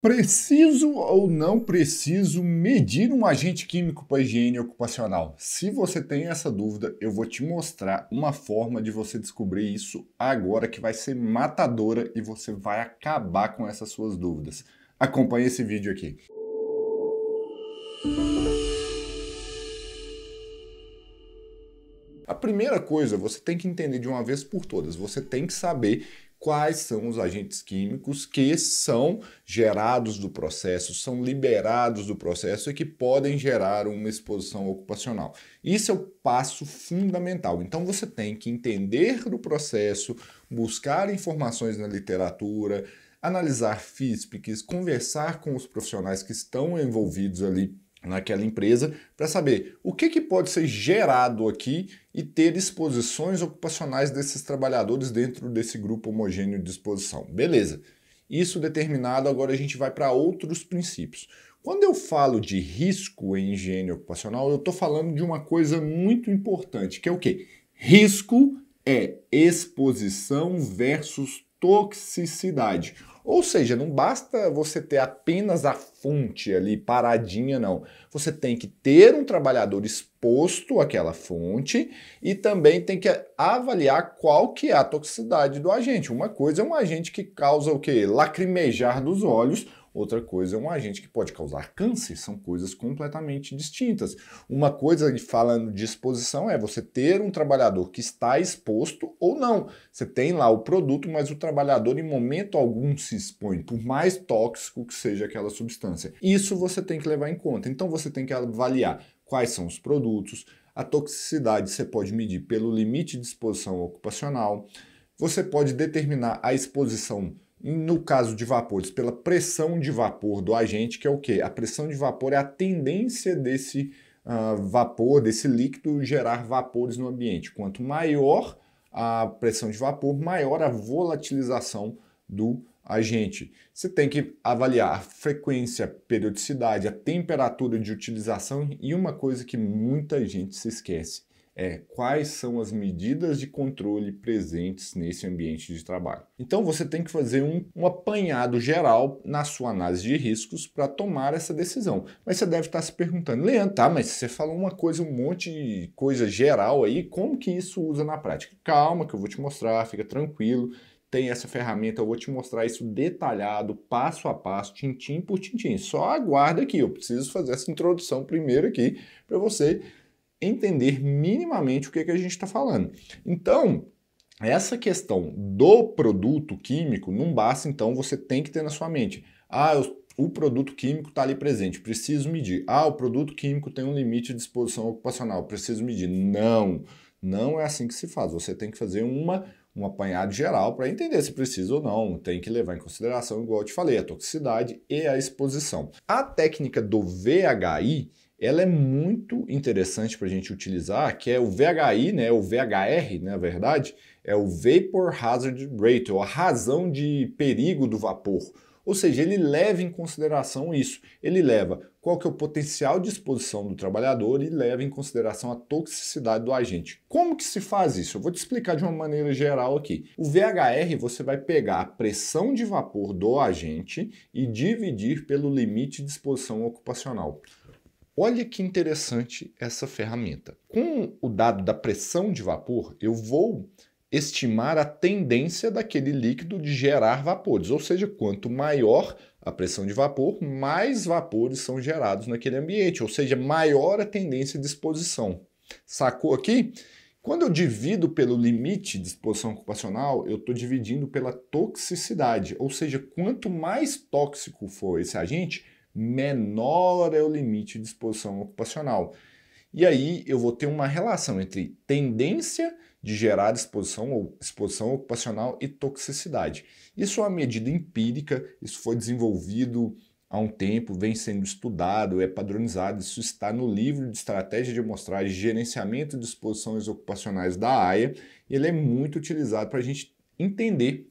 Preciso ou não preciso medir um agente químico para higiene ocupacional? Se você tem essa dúvida, eu vou te mostrar uma forma de você descobrir isso agora que vai ser matadora e você vai acabar com essas suas dúvidas. Acompanhe esse vídeo aqui. A primeira coisa, você tem que entender de uma vez por todas, você tem que saber quais são os agentes químicos que são gerados do processo, são liberados do processo e que podem gerar uma exposição ocupacional. Isso é o passo fundamental. Então você tem que entender do processo, buscar informações na literatura, analisar FISPICs, conversar com os profissionais que estão envolvidos ali naquela empresa para saber o que, que pode ser gerado aqui e ter exposições ocupacionais desses trabalhadores dentro desse grupo homogêneo de exposição. Beleza. Isso determinado, agora a gente vai para outros princípios. Quando eu falo de risco em higiene ocupacional, eu estou falando de uma coisa muito importante, que é o quê? Risco é exposição versus toxicidade. Ou seja, não basta você ter apenas a fonte ali paradinha, não. Você tem que ter um trabalhador exposto àquela fonte e também tem que avaliar qual que é a toxicidade do agente. Uma coisa é um agente que causa o que? Lacrimejar dos olhos, outra coisa é um agente que pode causar câncer, são coisas completamente distintas. Uma coisa, de falando de exposição, é você ter um trabalhador que está exposto ou não. Você tem lá o produto, mas o trabalhador em momento algum se expõe, por mais tóxico que seja aquela substância. Isso você tem que levar em conta. Então você tem que avaliar quais são os produtos, a toxicidade você pode medir pelo limite de exposição ocupacional, você pode determinar a exposição no caso de vapores, pela pressão de vapor do agente, que é o que? A pressão de vapor é a tendência desse uh, vapor, desse líquido, gerar vapores no ambiente. Quanto maior a pressão de vapor, maior a volatilização do agente. Você tem que avaliar a frequência, a periodicidade, a temperatura de utilização e uma coisa que muita gente se esquece é quais são as medidas de controle presentes nesse ambiente de trabalho. Então você tem que fazer um, um apanhado geral na sua análise de riscos para tomar essa decisão. Mas você deve estar tá se perguntando, Leandro, tá, mas você falou uma coisa, um monte de coisa geral aí, como que isso usa na prática? Calma que eu vou te mostrar, fica tranquilo tem essa ferramenta, eu vou te mostrar isso detalhado, passo a passo, tintim por tintim. Só aguarda aqui, eu preciso fazer essa introdução primeiro aqui para você entender minimamente o que, é que a gente está falando. Então, essa questão do produto químico não basta, então você tem que ter na sua mente. Ah, eu, o produto químico está ali presente, preciso medir. Ah, o produto químico tem um limite de exposição ocupacional, preciso medir. Não, não é assim que se faz. Você tem que fazer uma um apanhado geral para entender se precisa ou não. Tem que levar em consideração, igual eu te falei, a toxicidade e a exposição. A técnica do VHI ela é muito interessante para a gente utilizar, que é o VHI, né, o VHR, né, na né, verdade, é o Vapor Hazard Rate, ou a razão de perigo do vapor. Ou seja, ele leva em consideração isso. Ele leva qual que é o potencial de exposição do trabalhador e leva em consideração a toxicidade do agente. Como que se faz isso? Eu vou te explicar de uma maneira geral aqui. O VHR você vai pegar a pressão de vapor do agente e dividir pelo limite de exposição ocupacional. Olha que interessante essa ferramenta. Com o dado da pressão de vapor, eu vou estimar a tendência daquele líquido de gerar vapores, ou seja, quanto maior a pressão de vapor, mais vapores são gerados naquele ambiente, ou seja, maior a tendência de exposição. Sacou aqui? Quando eu divido pelo limite de exposição ocupacional, eu estou dividindo pela toxicidade, ou seja, quanto mais tóxico for esse agente, menor é o limite de exposição ocupacional. E aí eu vou ter uma relação entre tendência de gerar exposição ou exposição ocupacional e toxicidade. Isso é uma medida empírica, isso foi desenvolvido há um tempo, vem sendo estudado, é padronizado, isso está no livro de estratégia de amostragem e gerenciamento de exposições ocupacionais da AIA, e ele é muito utilizado para a gente entender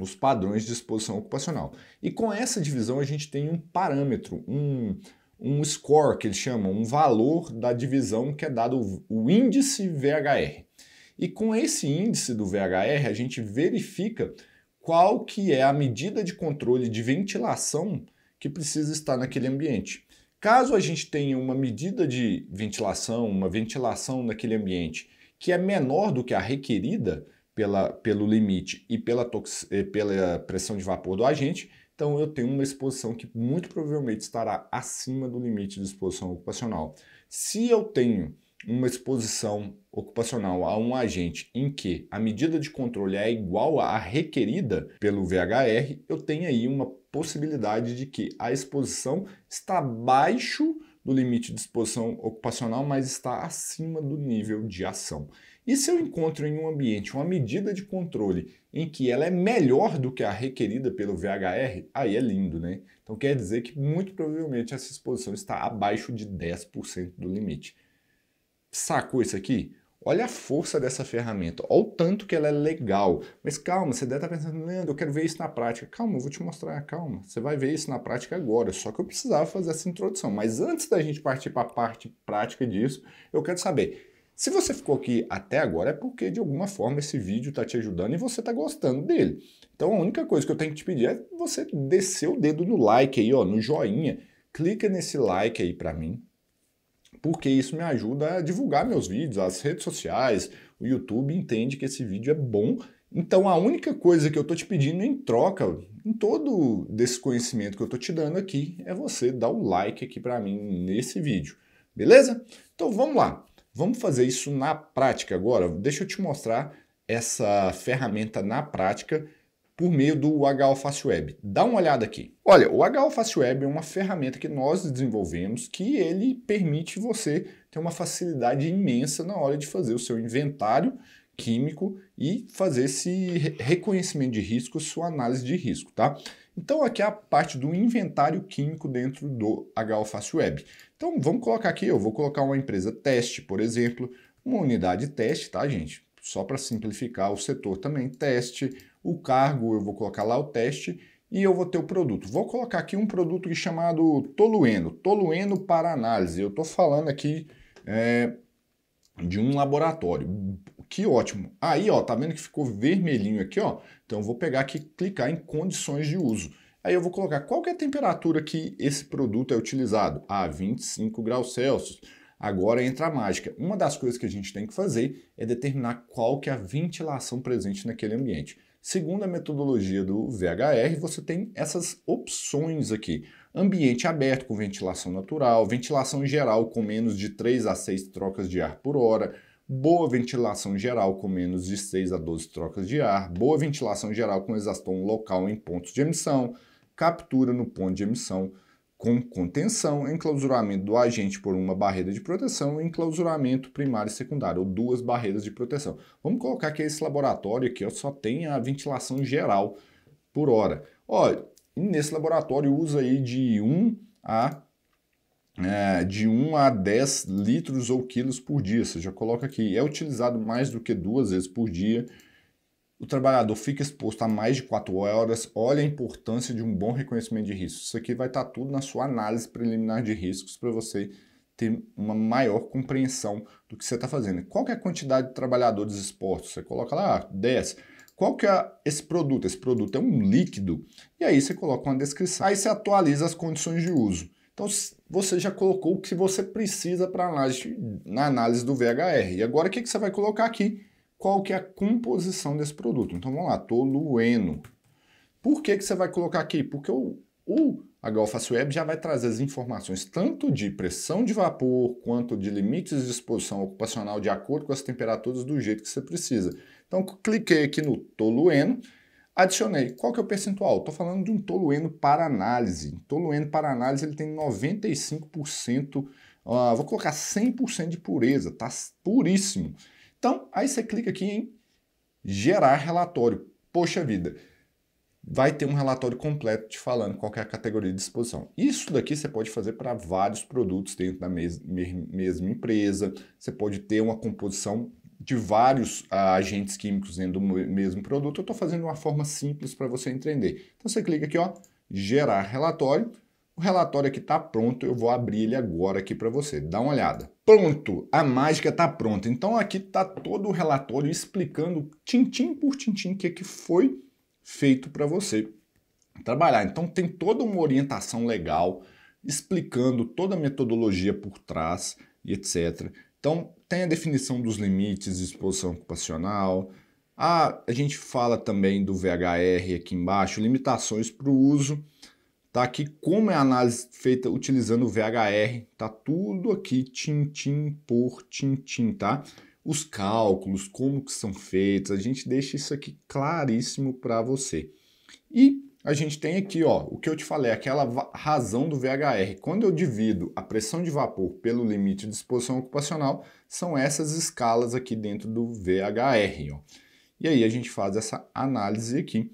nos padrões de exposição ocupacional. E com essa divisão a gente tem um parâmetro, um, um score que eles chamam, um valor da divisão que é dado o índice VHR. E com esse índice do VHR a gente verifica qual que é a medida de controle de ventilação que precisa estar naquele ambiente. Caso a gente tenha uma medida de ventilação, uma ventilação naquele ambiente que é menor do que a requerida, pela, pelo limite e pela, tox, pela pressão de vapor do agente, então eu tenho uma exposição que muito provavelmente estará acima do limite de exposição ocupacional. Se eu tenho uma exposição ocupacional a um agente em que a medida de controle é igual à requerida pelo VHR, eu tenho aí uma possibilidade de que a exposição está abaixo do limite de exposição ocupacional, mas está acima do nível de ação. E se eu encontro em um ambiente uma medida de controle em que ela é melhor do que a requerida pelo VHR, aí é lindo, né? Então quer dizer que muito provavelmente essa exposição está abaixo de 10% do limite. Sacou isso aqui? Olha a força dessa ferramenta, olha o tanto que ela é legal. Mas calma, você deve estar tá pensando, Leandro, eu quero ver isso na prática. Calma, eu vou te mostrar, calma. Você vai ver isso na prática agora, só que eu precisava fazer essa introdução. Mas antes da gente partir para a parte prática disso, eu quero saber, se você ficou aqui até agora é porque de alguma forma esse vídeo está te ajudando e você está gostando dele. Então a única coisa que eu tenho que te pedir é você descer o dedo no like aí, ó, no joinha. Clica nesse like aí para mim, porque isso me ajuda a divulgar meus vídeos, as redes sociais, o YouTube entende que esse vídeo é bom. Então a única coisa que eu tô te pedindo em troca, em todo desse conhecimento que eu tô te dando aqui, é você dar o um like aqui para mim nesse vídeo. Beleza? Então vamos lá. Vamos fazer isso na prática agora? Deixa eu te mostrar essa ferramenta na prática por meio do HOFACE Web. Dá uma olhada aqui. Olha, o HOFACE Web é uma ferramenta que nós desenvolvemos que ele permite você ter uma facilidade imensa na hora de fazer o seu inventário químico e fazer esse reconhecimento de risco, sua análise de risco, tá? Então aqui é a parte do inventário químico dentro do HOFACE Web. Então vamos colocar aqui, eu vou colocar uma empresa teste, por exemplo, uma unidade teste, tá, gente? Só para simplificar o setor também, teste, o cargo, eu vou colocar lá o teste e eu vou ter o produto. Vou colocar aqui um produto é chamado Tolueno, Tolueno para análise. Eu estou falando aqui é, de um laboratório. Que ótimo. Aí, ó, tá vendo que ficou vermelhinho aqui, ó? Então eu vou pegar aqui, clicar em condições de uso. Aí eu vou colocar qual é a temperatura que esse produto é utilizado. Ah, 25 graus Celsius. Agora entra a mágica. Uma das coisas que a gente tem que fazer é determinar qual que é a ventilação presente naquele ambiente. Segundo a metodologia do VHR, você tem essas opções aqui. Ambiente aberto com ventilação natural, ventilação geral com menos de 3 a 6 trocas de ar por hora, boa ventilação geral com menos de 6 a 12 trocas de ar, boa ventilação geral com exaustão local em pontos de emissão, captura no ponto de emissão com contenção, enclausuramento do agente por uma barreira de proteção e enclausuramento primário e secundário, ou duas barreiras de proteção. Vamos colocar que é esse laboratório aqui ó, só tem a ventilação geral por hora. Ó, nesse laboratório usa aí de 1 a é, de 1 a 10 litros ou quilos por dia. Você já coloca aqui, é utilizado mais do que duas vezes por dia o trabalhador fica exposto a mais de 4 horas, olha a importância de um bom reconhecimento de riscos. Isso aqui vai estar tá tudo na sua análise preliminar de riscos para você ter uma maior compreensão do que você está fazendo. Qual é a quantidade de trabalhadores expostos? Você coloca lá 10. Qual que é esse produto? Esse produto é um líquido. E aí você coloca uma descrição. Aí você atualiza as condições de uso. Então você já colocou o que você precisa para análise na análise do VHR. E agora o que, que você vai colocar aqui? qual que é a composição desse produto. Então vamos lá, tolueno. Por que, que você vai colocar aqui? Porque o, o HOFAS Web já vai trazer as informações tanto de pressão de vapor quanto de limites de exposição ocupacional de acordo com as temperaturas do jeito que você precisa. Então cliquei aqui no tolueno, adicionei. Qual que é o percentual? Estou falando de um tolueno para análise. Tolueno para análise ele tem 95%, uh, ah, vou colocar 100% de pureza, tá puríssimo. Então, aí você clica aqui em gerar relatório. Poxa vida, vai ter um relatório completo te falando qual é a categoria de exposição. Isso daqui você pode fazer para vários produtos dentro da mes mesma empresa, você pode ter uma composição de vários ah, agentes químicos dentro do mesmo produto. Eu estou fazendo de uma forma simples para você entender. Então você clica aqui, ó, gerar relatório. O relatório aqui está pronto, eu vou abrir ele agora aqui para você. Dá uma olhada. Pronto, a mágica está pronta. Então aqui está todo o relatório explicando tintim por tintim o que, que foi feito para você trabalhar. Então tem toda uma orientação legal explicando toda a metodologia por trás e etc. Então tem a definição dos limites de exposição ocupacional. A, ah, a gente fala também do VHR aqui embaixo, limitações para o uso Tá aqui como é a análise feita utilizando o VHR, tá tudo aqui tintim por tintim, tá? Os cálculos, como que são feitos, a gente deixa isso aqui claríssimo para você. E a gente tem aqui, ó, o que eu te falei, aquela razão do VHR. Quando eu divido a pressão de vapor pelo limite de exposição ocupacional, são essas escalas aqui dentro do VHR, ó. E aí a gente faz essa análise aqui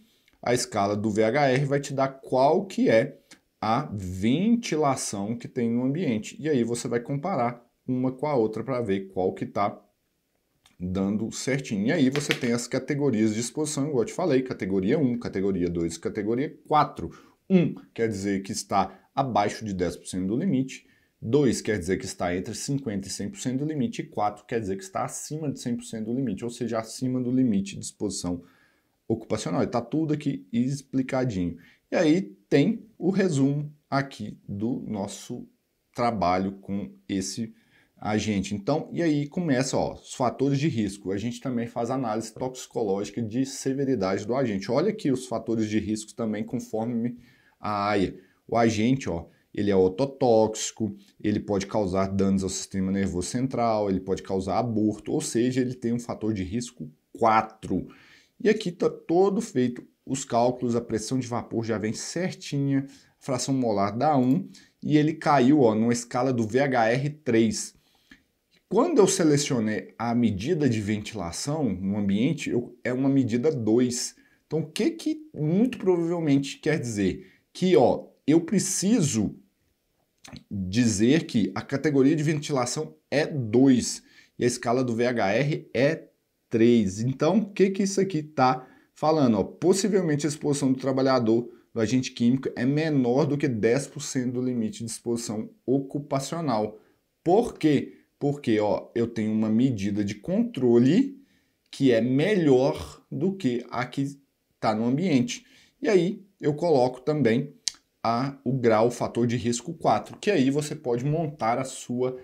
a escala do VHR vai te dar qual que é a ventilação que tem no ambiente. E aí você vai comparar uma com a outra para ver qual que está dando certinho. E aí você tem as categorias de exposição, igual eu te falei, categoria 1, categoria 2, categoria 4. 1 quer dizer que está abaixo de 10% do limite, 2 quer dizer que está entre 50% e 100% do limite, e 4 quer dizer que está acima de 100% do limite, ou seja, acima do limite de exposição ocupacional. Está tudo aqui explicadinho. E aí tem o resumo aqui do nosso trabalho com esse agente. Então, e aí começa ó, os fatores de risco. A gente também faz análise toxicológica de severidade do agente. Olha aqui os fatores de risco também conforme a AIA. O agente, ó, ele é ototóxico, ele pode causar danos ao sistema nervoso central, ele pode causar aborto, ou seja, ele tem um fator de risco 4. E aqui está todo feito os cálculos, a pressão de vapor já vem certinha, a fração molar dá 1 e ele caiu ó, numa escala do VHR3. Quando eu selecionei a medida de ventilação no ambiente, eu, é uma medida 2. Então, o que, que muito provavelmente quer dizer? Que ó, eu preciso dizer que a categoria de ventilação é 2 e a escala do VHR é 3. Então, o que, que isso aqui está falando? Ó, possivelmente a exposição do trabalhador do agente químico é menor do que 10% do limite de exposição ocupacional. Por quê? Porque ó, eu tenho uma medida de controle que é melhor do que a que está no ambiente. E aí eu coloco também a, o grau, fator de risco 4, que aí você pode montar a sua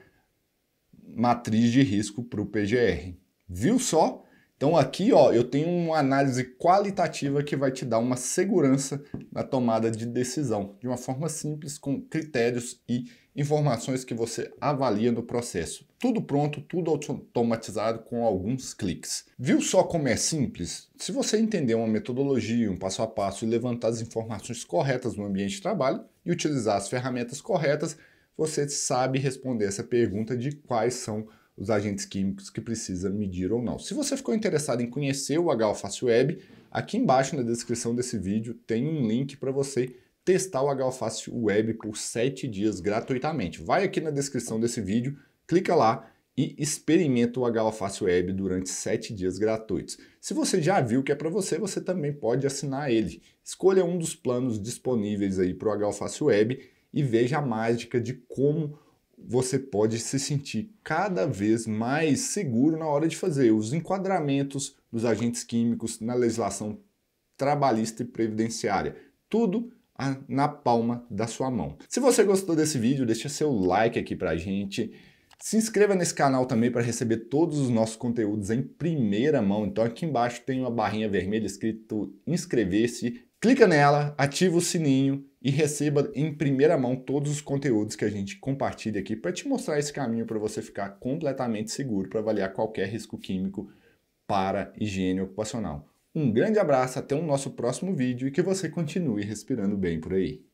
matriz de risco para o PGR. Viu só? Então aqui, ó, eu tenho uma análise qualitativa que vai te dar uma segurança na tomada de decisão, de uma forma simples com critérios e informações que você avalia no processo. Tudo pronto, tudo automatizado com alguns cliques. Viu só como é simples? Se você entender uma metodologia, um passo a passo e levantar as informações corretas no ambiente de trabalho e utilizar as ferramentas corretas, você sabe responder essa pergunta de quais são os os agentes químicos que precisa medir ou não. Se você ficou interessado em conhecer o HALFACE Web, aqui embaixo na descrição desse vídeo tem um link para você testar o HALFACE Web por 7 dias gratuitamente. Vai aqui na descrição desse vídeo, clica lá e experimenta o HALFACE Web durante 7 dias gratuitos. Se você já viu que é para você, você também pode assinar ele. Escolha um dos planos disponíveis aí para o HALFACE Web e veja a mágica de como você pode se sentir cada vez mais seguro na hora de fazer. Os enquadramentos dos agentes químicos na legislação trabalhista e previdenciária, tudo na palma da sua mão. Se você gostou desse vídeo, deixa seu like aqui pra gente. Se inscreva nesse canal também para receber todos os nossos conteúdos em primeira mão. Então aqui embaixo tem uma barrinha vermelha escrito inscrever-se Clica nela, ativa o sininho e receba em primeira mão todos os conteúdos que a gente compartilha aqui para te mostrar esse caminho para você ficar completamente seguro para avaliar qualquer risco químico para higiene ocupacional. Um grande abraço, até o nosso próximo vídeo e que você continue respirando bem por aí.